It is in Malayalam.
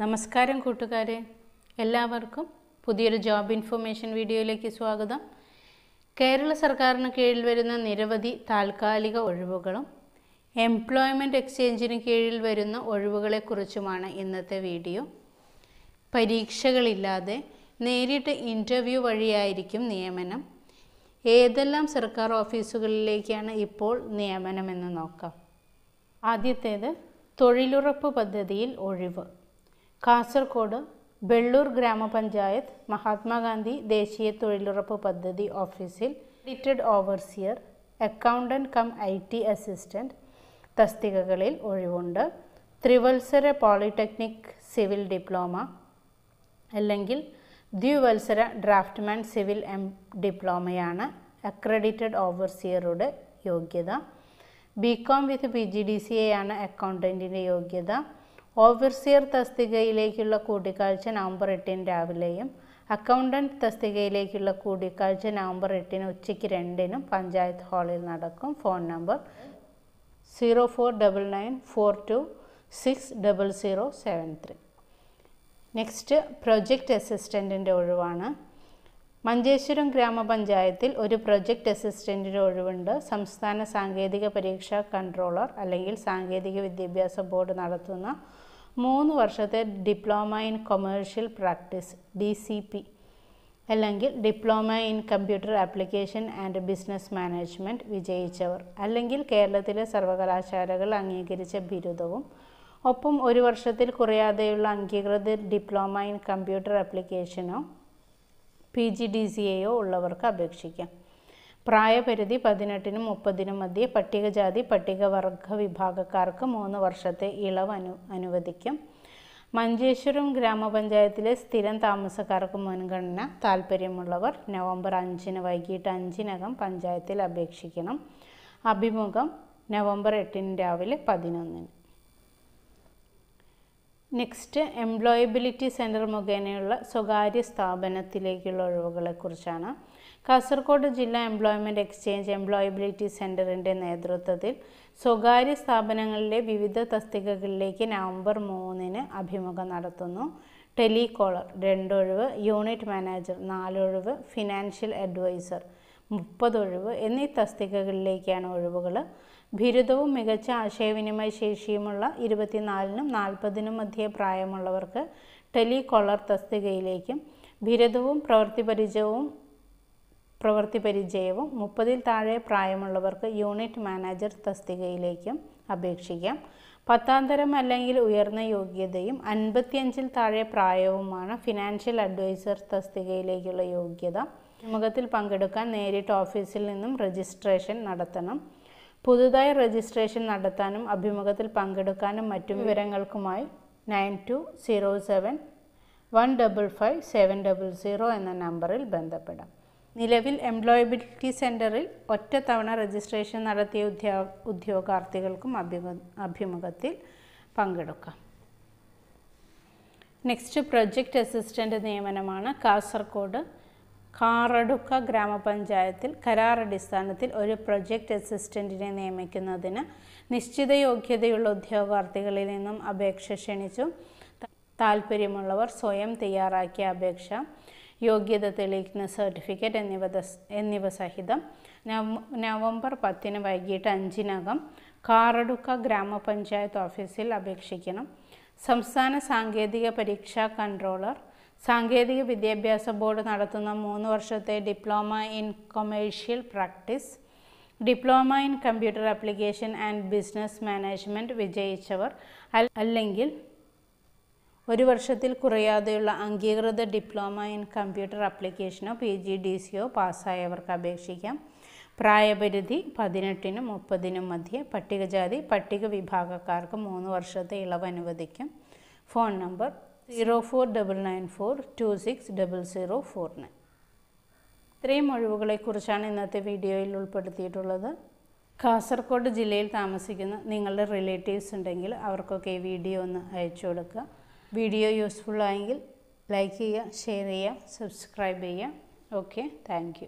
നമസ്കാരം കൂട്ടുകാരെ എല്ലാവർക്കും പുതിയൊരു ജോബ് ഇൻഫർമേഷൻ വീഡിയോയിലേക്ക് സ്വാഗതം കേരള സർക്കാരിന് കീഴിൽ വരുന്ന നിരവധി താൽക്കാലിക ഒഴിവുകളും എംപ്ലോയ്മെൻറ്റ് എക്സ്ചേഞ്ചിന് കീഴിൽ വരുന്ന ഒഴിവുകളെക്കുറിച്ചുമാണ് ഇന്നത്തെ വീഡിയോ പരീക്ഷകളില്ലാതെ നേരിട്ട് ഇൻ്റർവ്യൂ വഴിയായിരിക്കും നിയമനം ഏതെല്ലാം സർക്കാർ ഓഫീസുകളിലേക്കാണ് ഇപ്പോൾ നിയമനമെന്ന് നോക്കാം ആദ്യത്തേത് തൊഴിലുറപ്പ് പദ്ധതിയിൽ ഒഴിവ് കാസർഗോഡ് വെള്ളൂർ ഗ്രാമപഞ്ചായത്ത് മഹാത്മാഗാന്ധി ദേശീയ തൊഴിലുറപ്പ് പദ്ധതി ഓഫീസിൽ ഡിറ്റഡ് overseer accountant cum I T assistant തസ്തികകളിൽ ഒഴിവുണ്ട് ത്രിവത്സര പോളിടെക്നിക് സിവിൽ ഡിപ്ലോമ അല്ലെങ്കിൽ ദ്വിവത്സര ഡ്രാഫ്റ്റ്മാൻ സിവിൽ എം ഡിപ്ലോമയാണ് അക്രഡിറ്റഡ് ഓവർസിയറുടെ യോഗ്യത B com with P G D C A ആണ് അക്കൗണ്ടൻറ്റിൻ്റെ യോഗ്യത ഓഫീസിയർ തസ്തികയിലേക്കുള്ള കൂടിക്കാഴ്ച നവംബർ എട്ടിന് രാവിലെയും അക്കൗണ്ടൻറ്റ് തസ്തികയിലേക്കുള്ള കൂടിക്കാഴ്ച നവംബർ എട്ടിന് ഉച്ചയ്ക്ക് രണ്ടിനും പഞ്ചായത്ത് ഹാളിൽ നടക്കും phone number zero four double nine four two six double zero seven three next project അസിസ്റ്റൻറ്റിൻ്റെ ഒഴിവാണ് മഞ്ചേശ്വരം ഗ്രാമപഞ്ചായത്തിൽ ഒരു പ്രൊജക്റ്റ് അസിസ്റ്റൻറ്റിൻ്റെ ഒഴിവുണ്ട് സംസ്ഥാന സാങ്കേതിക പരീക്ഷാ കൺട്രോളർ അല്ലെങ്കിൽ സാങ്കേതിക വിദ്യാഭ്യാസ ബോർഡ് നടത്തുന്ന മൂന്ന് വർഷത്തെ diploma in commercial practice D C P അല്ലെങ്കിൽ diploma in computer application and business management വിജയിച്ചവർ അല്ലെങ്കിൽ കേരളത്തിലെ സർവകലാശാലകൾ അംഗീകരിച്ച ബിരുദവും ഒപ്പം ഒരു വർഷത്തിൽ കുറയാതെയുള്ള അംഗീകൃത ഡിപ്ലോമ ഇൻ കമ്പ്യൂട്ടർ ആപ്ലിക്കേഷനോ പി ജി ഡി സി എയോ ഉള്ളവർക്ക് അപേക്ഷിക്കാം പ്രായപരിധി പതിനെട്ടിനും മുപ്പതിനും മധ്യേ പട്ടികജാതി പട്ടികവർഗ വിഭാഗക്കാർക്ക് മൂന്ന് വർഷത്തെ ഇളവ് അനു അനുവദിക്കും മഞ്ചേശ്വരം ഗ്രാമപഞ്ചായത്തിലെ സ്ഥിരം താമസക്കാർക്ക് മുൻഗണന താൽപ്പര്യമുള്ളവർ നവംബർ അഞ്ചിന് വൈകിട്ട് അഞ്ചിനകം പഞ്ചായത്തിൽ അപേക്ഷിക്കണം അഭിമുഖം നവംബർ എട്ടിന് രാവിലെ പതിനൊന്നിന് നെക്സ്റ്റ് എംപ്ലോയബിലിറ്റി സെൻറ്റർ മുഖേനയുള്ള സ്വകാര്യ സ്ഥാപനത്തിലേക്കുള്ള ഒഴിവുകളെക്കുറിച്ചാണ് കാസർഗോഡ് ജില്ലാ എംപ്ലോയ്മെൻറ്റ് എക്സ്ചേഞ്ച് എംപ്ലോയബിലിറ്റി സെൻറ്ററിൻ്റെ നേതൃത്വത്തിൽ സ്വകാര്യ സ്ഥാപനങ്ങളിലെ വിവിധ തസ്തികകളിലേക്ക് നവംബർ മൂന്നിന് അഭിമുഖം നടത്തുന്നു ടെലികോളർ രണ്ടൊഴിവ് യൂണിറ്റ് മാനേജർ നാലൊഴിവ് ഫിനാൻഷ്യൽ അഡ്വൈസർ മുപ്പതൊഴിവ് എന്നീ തസ്തികകളിലേക്കാണ് ഒഴിവുകൾ ബിരുദവും മികച്ച ആശയവിനിമയ ശേഷിയുമുള്ള ഇരുപത്തിനാലിനും നാൽപ്പതിനും മധ്യേ പ്രായമുള്ളവർക്ക് ടെലികോളർ തസ്തികയിലേക്കും ബിരുദവും പ്രവൃത്തി പരിചയവും പ്രവൃത്തി പരിചയവും മുപ്പതിൽ താഴെ പ്രായമുള്ളവർക്ക് യൂണിറ്റ് മാനേജർ തസ്തികയിലേക്കും അപേക്ഷിക്കാം പത്താം തരം അല്ലെങ്കിൽ ഉയർന്ന യോഗ്യതയും അൻപത്തിയഞ്ചിൽ താഴെ പ്രായവുമാണ് ഫിനാൻഷ്യൽ അഡ്വൈസർ തസ്തികയിലേക്കുള്ള യോഗ്യത അഭിമുഖത്തിൽ പങ്കെടുക്കാൻ നേരിട്ട് ഓഫീസിൽ നിന്നും രജിസ്ട്രേഷൻ നടത്തണം പുതുതായി രജിസ്ട്രേഷൻ നടത്താനും അഭിമുഖത്തിൽ പങ്കെടുക്കാനും മറ്റു വിവരങ്ങൾക്കുമായി nine two zero seven one double five seven double zero എന്ന നമ്പറിൽ ബന്ധപ്പെടാം നിലവിൽ എംപ്ലോയബിലിറ്റി സെൻറ്ററിൽ ഒറ്റത്തവണ രജിസ്ട്രേഷൻ നടത്തിയ ഉദ്യോ ഉദ്യോഗാർത്ഥികൾക്കും അഭിമു അഭിമുഖത്തിൽ പങ്കെടുക്കാം നെക്സ്റ്റ് പ്രൊജക്റ്റ് അസിസ്റ്റൻ്റ് നിയമനമാണ് കാസർഗോഡ് കാറടുക്ക ഗ്രാമപഞ്ചായത്തിൽ കരാറടിസ്ഥാനത്തിൽ ഒരു പ്രൊജക്റ്റ് അസിസ്റ്റൻറ്റിനെ നിയമിക്കുന്നതിന് നിശ്ചിത യോഗ്യതയുള്ള ഉദ്യോഗാർത്ഥികളിൽ നിന്നും അപേക്ഷ ക്ഷണിച്ചു താല്പര്യമുള്ളവർ സ്വയം തയ്യാറാക്കിയ അപേക്ഷ യോഗ്യത തെളിയിക്കുന്ന സർട്ടിഫിക്കറ്റ് എന്നിവ എന്നിവ സഹിതം നവംബർ പത്തിന് വൈകിട്ട് അഞ്ചിനകം കാറടുക്ക ഗ്രാമപഞ്ചായത്ത് ഓഫീസിൽ അപേക്ഷിക്കണം സംസ്ഥാന സാങ്കേതിക പരീക്ഷാ കൺട്രോളർ സാങ്കേതിക വിദ്യാഭ്യാസ ബോർഡ് നടത്തുന്ന മൂന്ന് വർഷത്തെ diploma in commercial practice diploma in computer application and business management വിജയിച്ചവർ അല്ലെങ്കിൽ ഒരു വർഷത്തിൽ കുറയാതെയുള്ള അംഗീകൃത ഡിപ്ലോമ ഇൻ കമ്പ്യൂട്ടർ ആപ്ലിക്കേഷനോ പി ജി ഡി സിയോ പാസ്സായവർക്ക് അപേക്ഷിക്കാം പ്രായപരിധി പതിനെട്ടിനും മുപ്പതിനും മധ്യേ പട്ടികജാതി പട്ടിക വിഭാഗക്കാർക്ക് മൂന്ന് വർഷത്തെ ഇളവ് അനുവദിക്കും phone number zero four double nine four two six double zero four nine ഇത്രയും ഒഴിവുകളെക്കുറിച്ചാണ് ഇന്നത്തെ വീഡിയോയിൽ ഉൾപ്പെടുത്തിയിട്ടുള്ളത് കാസർഗോഡ് ജില്ലയിൽ താമസിക്കുന്ന നിങ്ങളുടെ റിലേറ്റീവ്സ് ഉണ്ടെങ്കിൽ അവർക്കൊക്കെ ഈ വീഡിയോ ഒന്ന് അയച്ചു കൊടുക്കുക വീഡിയോ യൂസ്ഫുൾ ആയെങ്കിൽ ലൈക്ക് ചെയ്യുക ഷെയർ ചെയ്യുക സബ്സ്ക്രൈബ് ചെയ്യുക ഓക്കെ താങ്ക്